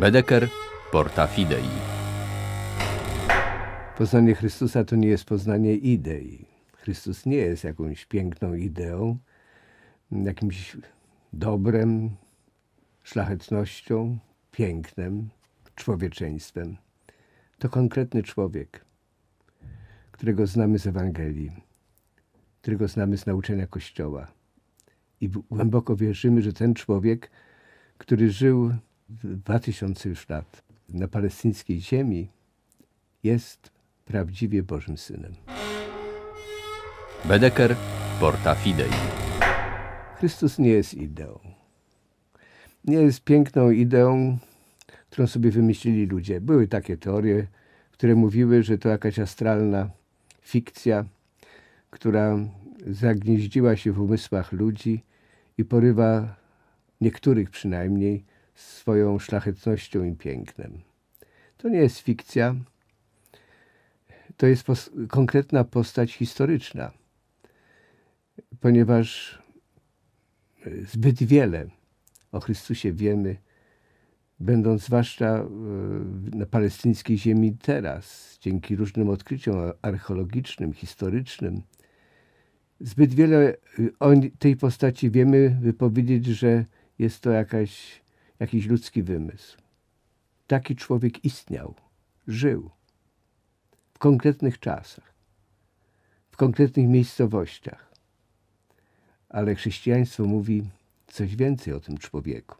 Bedeker, Porta Fidei. Poznanie Chrystusa to nie jest poznanie idei. Chrystus nie jest jakąś piękną ideą, jakimś dobrem, szlachetnością, pięknem, człowieczeństwem. To konkretny człowiek, którego znamy z Ewangelii, którego znamy z nauczenia Kościoła. I głęboko wierzymy, że ten człowiek, który żył 2000 już lat na palestyńskiej ziemi, jest prawdziwie Bożym Synem. Bedeker, Porta Fidei. Chrystus nie jest ideą. Nie jest piękną ideą, którą sobie wymyślili ludzie. Były takie teorie, które mówiły, że to jakaś astralna fikcja, która zagnieździła się w umysłach ludzi i porywa niektórych przynajmniej swoją szlachetnością i pięknem. To nie jest fikcja, to jest pos konkretna postać historyczna, ponieważ e, zbyt wiele o Chrystusie wiemy, będąc zwłaszcza e, na palestyńskiej ziemi teraz, dzięki różnym odkryciom archeologicznym, historycznym. Zbyt wiele e, o tej postaci wiemy, by powiedzieć, że jest to jakaś jakiś ludzki wymysł. Taki człowiek istniał, żył w konkretnych czasach, w konkretnych miejscowościach. Ale chrześcijaństwo mówi coś więcej o tym człowieku.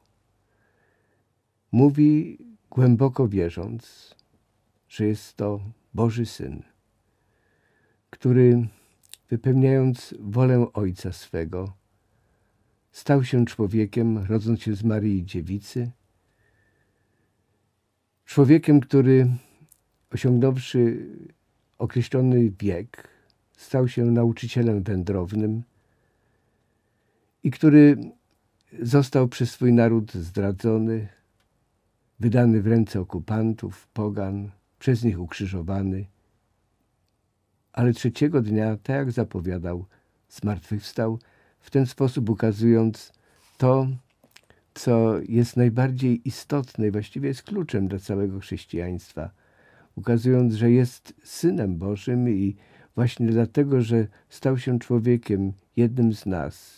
Mówi, głęboko wierząc, że jest to Boży Syn, który wypełniając wolę Ojca swego, stał się człowiekiem, rodząc się z Marii Dziewicy, człowiekiem, który osiągnąwszy określony wiek, stał się nauczycielem wędrownym i który został przez swój naród zdradzony, wydany w ręce okupantów, pogan, przez nich ukrzyżowany, ale trzeciego dnia, tak jak zapowiadał, zmartwychwstał, w ten sposób ukazując to, co jest najbardziej istotne i właściwie jest kluczem dla całego chrześcijaństwa, ukazując, że jest synem Bożym i właśnie dlatego, że stał się człowiekiem, jednym z nas,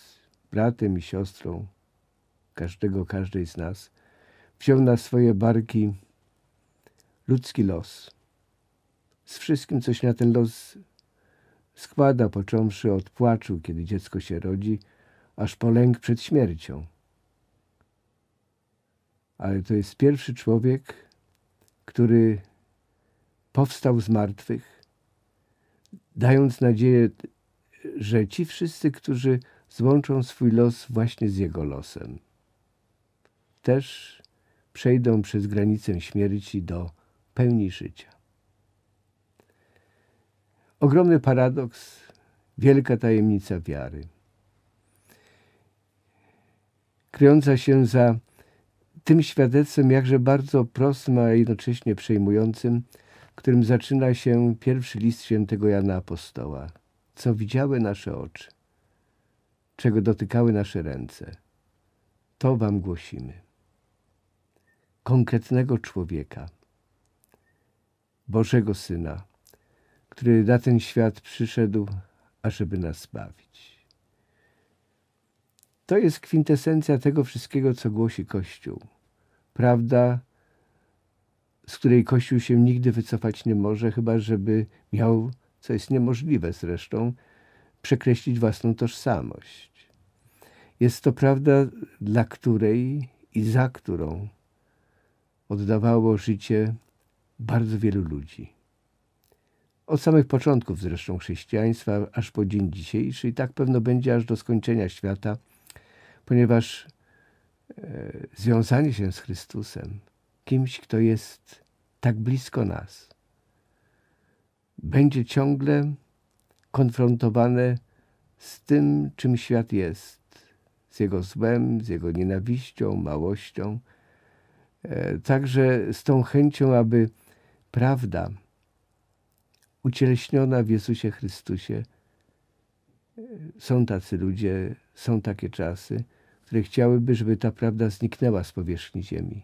bratem i siostrą, każdego, każdej z nas, wziął na swoje barki ludzki los. Z wszystkim, się na ten los składa począwszy od płaczu, kiedy dziecko się rodzi, aż po lęk przed śmiercią. Ale to jest pierwszy człowiek, który powstał z martwych, dając nadzieję, że ci wszyscy, którzy złączą swój los właśnie z jego losem, też przejdą przez granicę śmierci do pełni życia. Ogromny paradoks, wielka tajemnica wiary, kryjąca się za tym świadectwem jakże bardzo prostym, a jednocześnie przejmującym, którym zaczyna się pierwszy list świętego Jana Apostoła. Co widziały nasze oczy, czego dotykały nasze ręce, to wam głosimy. Konkretnego człowieka, Bożego Syna, który na ten świat przyszedł, ażeby nas zbawić. To jest kwintesencja tego wszystkiego, co głosi Kościół. Prawda, z której Kościół się nigdy wycofać nie może, chyba żeby miał, co jest niemożliwe zresztą, przekreślić własną tożsamość. Jest to prawda, dla której i za którą oddawało życie bardzo wielu ludzi. Od samych początków zresztą chrześcijaństwa aż po dzień dzisiejszy i tak pewno będzie aż do skończenia świata, ponieważ e, związanie się z Chrystusem, kimś, kto jest tak blisko nas, będzie ciągle konfrontowane z tym, czym świat jest, z jego złem, z jego nienawiścią, małością, e, także z tą chęcią, aby prawda, ucieleśniona w Jezusie Chrystusie. E, są tacy ludzie, są takie czasy, które chciałyby, żeby ta prawda zniknęła z powierzchni ziemi.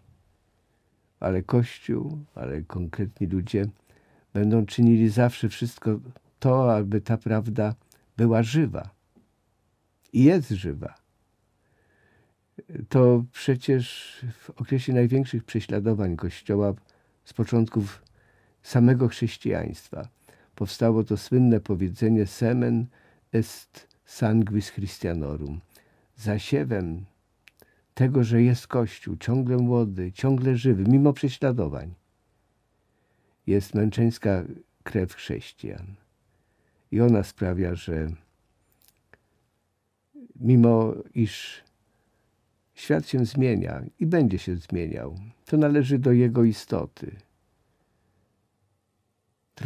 Ale Kościół, ale konkretni ludzie będą czynili zawsze wszystko to, aby ta prawda była żywa. I jest żywa. To przecież w okresie największych prześladowań Kościoła z początków samego chrześcijaństwa – powstało to słynne powiedzenie semen est sanguis Christianorum. Zasiewem tego, że jest Kościół, ciągle młody, ciągle żywy, mimo prześladowań, jest męczeńska krew chrześcijan. I ona sprawia, że mimo iż świat się zmienia i będzie się zmieniał, to należy do jego istoty –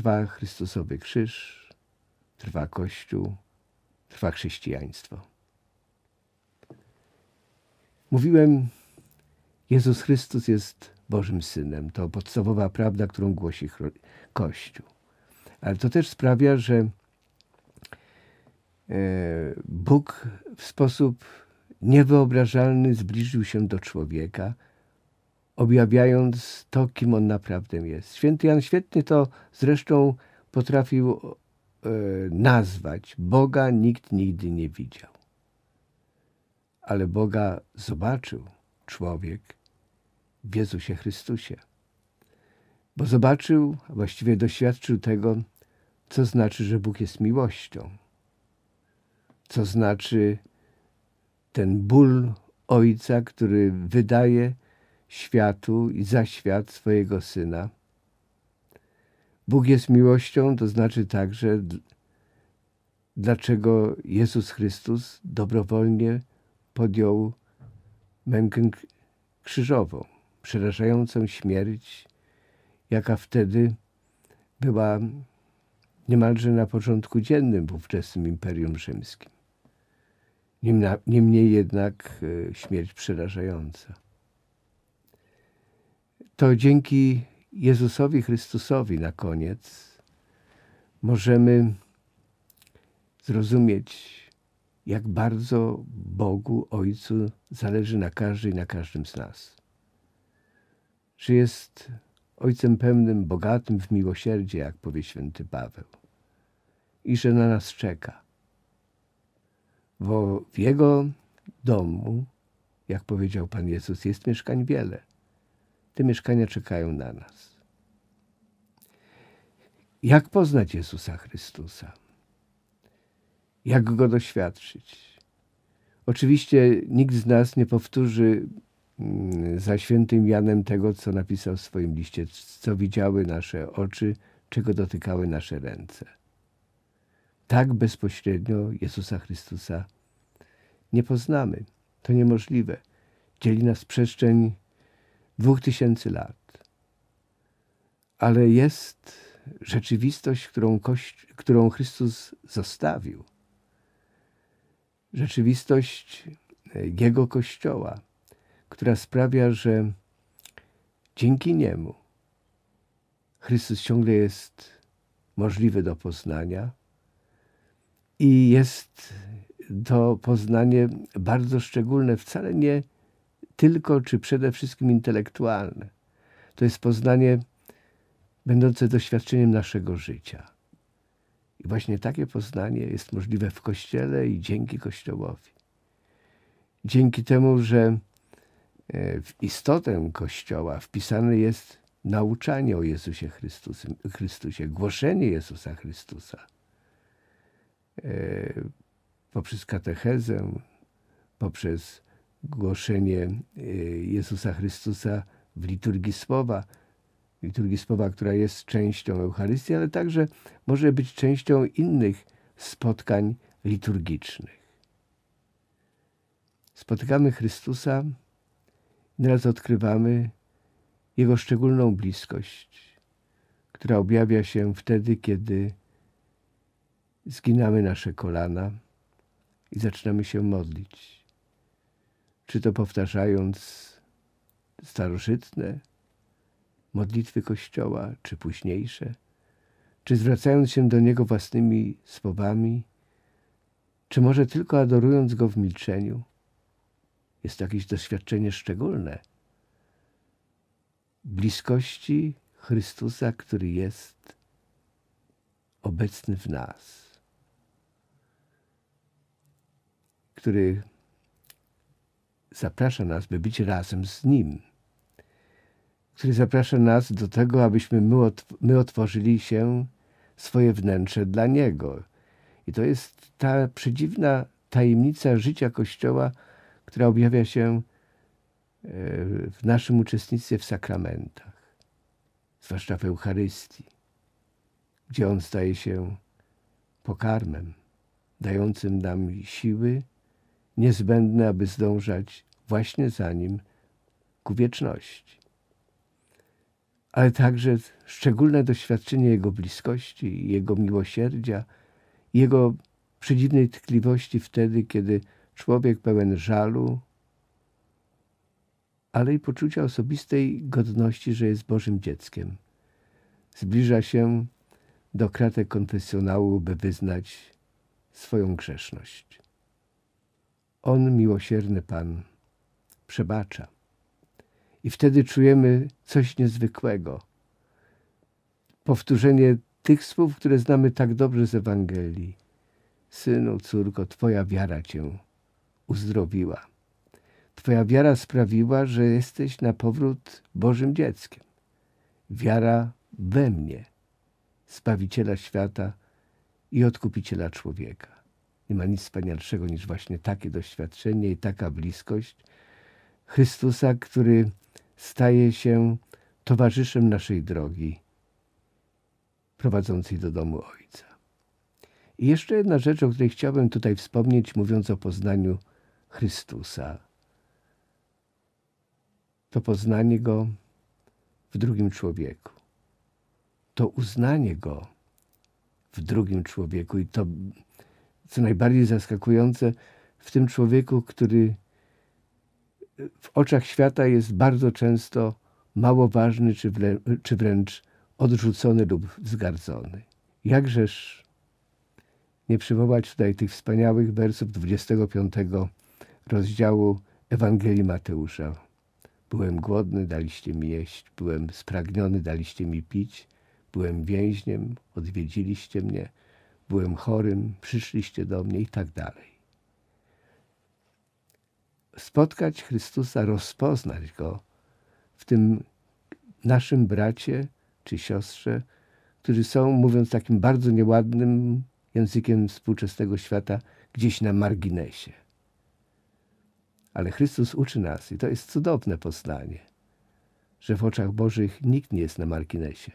Trwa Chrystusowy Krzyż, trwa Kościół, trwa chrześcijaństwo. Mówiłem, Jezus Chrystus jest Bożym Synem. To podstawowa prawda, którą głosi Kościół. Ale to też sprawia, że e, Bóg w sposób niewyobrażalny zbliżył się do człowieka – objawiając to, kim on naprawdę jest. Święty Jan Świetny to zresztą potrafił e, nazwać. Boga nikt nigdy nie widział. Ale Boga zobaczył człowiek w Jezusie Chrystusie. Bo zobaczył, a właściwie doświadczył tego, co znaczy, że Bóg jest miłością. Co znaczy ten ból Ojca, który wydaje, światu i za świat swojego Syna. Bóg jest miłością, to znaczy także, dlaczego Jezus Chrystus dobrowolnie podjął mękę krzyżową, przerażającą śmierć, jaka wtedy była niemalże na początku dziennym w ówczesnym Imperium Rzymskim. Niemniej jednak e, śmierć przerażająca to dzięki Jezusowi Chrystusowi na koniec możemy zrozumieć, jak bardzo Bogu, Ojcu zależy na każdej i na każdym z nas. Że jest Ojcem pełnym, bogatym w miłosierdzie, jak powie święty Paweł. I że na nas czeka. Bo w Jego domu, jak powiedział Pan Jezus, jest mieszkań wiele te mieszkania czekają na nas. Jak poznać Jezusa Chrystusa? Jak go doświadczyć? Oczywiście nikt z nas nie powtórzy mm, za świętym Janem tego, co napisał w swoim liście, co widziały nasze oczy, czego dotykały nasze ręce. Tak bezpośrednio Jezusa Chrystusa nie poznamy. To niemożliwe. Dzieli nas przestrzeń dwóch tysięcy lat. Ale jest rzeczywistość, którą, którą Chrystus zostawił. Rzeczywistość e, Jego Kościoła, która sprawia, że dzięki Niemu Chrystus ciągle jest możliwy do poznania i jest to poznanie bardzo szczególne, wcale nie tylko czy przede wszystkim intelektualne. To jest poznanie będące doświadczeniem naszego życia. I właśnie takie poznanie jest możliwe w Kościele i dzięki Kościołowi. Dzięki temu, że e, w istotę Kościoła wpisane jest nauczanie o Jezusie Chrystusie, Chrystusie głoszenie Jezusa Chrystusa e, poprzez katechezę, poprzez głoszenie y, Jezusa Chrystusa w liturgii słowa, liturgii słowa, która jest częścią Eucharystii, ale także może być częścią innych spotkań liturgicznych. Spotykamy Chrystusa, teraz odkrywamy Jego szczególną bliskość, która objawia się wtedy, kiedy zginamy nasze kolana i zaczynamy się modlić czy to powtarzając starożytne modlitwy Kościoła, czy późniejsze, czy zwracając się do Niego własnymi słowami, czy może tylko adorując Go w milczeniu. Jest to jakieś doświadczenie szczególne bliskości Chrystusa, który jest obecny w nas, który zaprasza nas, by być razem z Nim, który zaprasza nas do tego, abyśmy my, otw my otworzyli się swoje wnętrze dla Niego. I to jest ta przedziwna tajemnica życia Kościoła, która objawia się e, w naszym uczestnictwie w sakramentach, zwłaszcza w Eucharystii, gdzie On staje się pokarmem, dającym nam siły niezbędne, aby zdążać właśnie za nim ku wieczności. Ale także szczególne doświadczenie Jego bliskości, Jego miłosierdzia, Jego przedziwnej tkliwości wtedy, kiedy człowiek pełen żalu, ale i poczucia osobistej godności, że jest Bożym dzieckiem. Zbliża się do kratek konfesjonału, by wyznać swoją grzeszność. On, miłosierny Pan, przebacza. I wtedy czujemy coś niezwykłego. Powtórzenie tych słów, które znamy tak dobrze z Ewangelii. Synu, córko, Twoja wiara Cię uzdrowiła. Twoja wiara sprawiła, że jesteś na powrót Bożym dzieckiem. Wiara we mnie, Zbawiciela świata i Odkupiciela człowieka. Nie ma nic wspanialszego niż właśnie takie doświadczenie i taka bliskość Chrystusa, który staje się towarzyszem naszej drogi prowadzącej do domu Ojca. I jeszcze jedna rzecz, o której chciałbym tutaj wspomnieć, mówiąc o poznaniu Chrystusa. To poznanie Go w drugim człowieku. To uznanie Go w drugim człowieku i to co najbardziej zaskakujące w tym człowieku, który w oczach świata jest bardzo często mało ważny, czy, czy wręcz odrzucony lub wzgardzony. Jakżeż nie przywołać tutaj tych wspaniałych wersów 25 rozdziału Ewangelii Mateusza. Byłem głodny, daliście mi jeść, byłem spragniony, daliście mi pić, byłem więźniem, odwiedziliście mnie, byłem chorym, przyszliście do mnie i tak dalej. Spotkać Chrystusa, rozpoznać Go w tym naszym bracie czy siostrze, którzy są, mówiąc takim bardzo nieładnym językiem współczesnego świata, gdzieś na marginesie. Ale Chrystus uczy nas i to jest cudowne poznanie, że w oczach Bożych nikt nie jest na marginesie.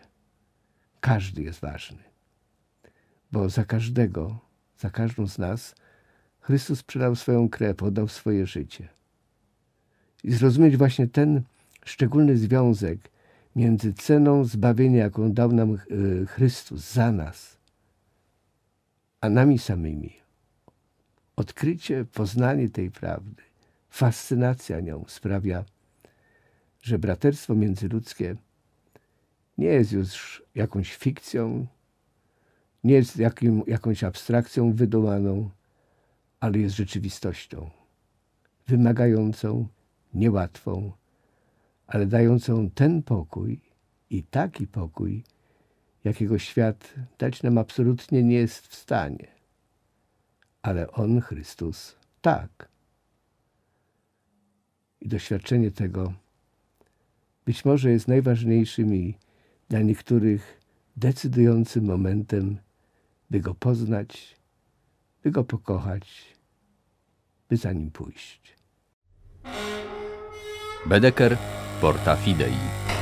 Każdy jest ważny bo za każdego, za każdą z nas Chrystus przelał swoją krew, oddał swoje życie. I zrozumieć właśnie ten szczególny związek między ceną zbawienia, jaką dał nam y, Chrystus za nas, a nami samymi. Odkrycie, poznanie tej prawdy, fascynacja nią sprawia, że braterstwo międzyludzkie nie jest już jakąś fikcją, nie jest jakim, jakąś abstrakcją wydołaną, ale jest rzeczywistością. Wymagającą, niełatwą, ale dającą ten pokój i taki pokój, jakiego świat dać nam absolutnie nie jest w stanie. Ale On, Chrystus, tak. I doświadczenie tego być może jest najważniejszym i dla niektórych decydującym momentem by go poznać, by go pokochać, by za nim pójść. Bedeker Porta Fidei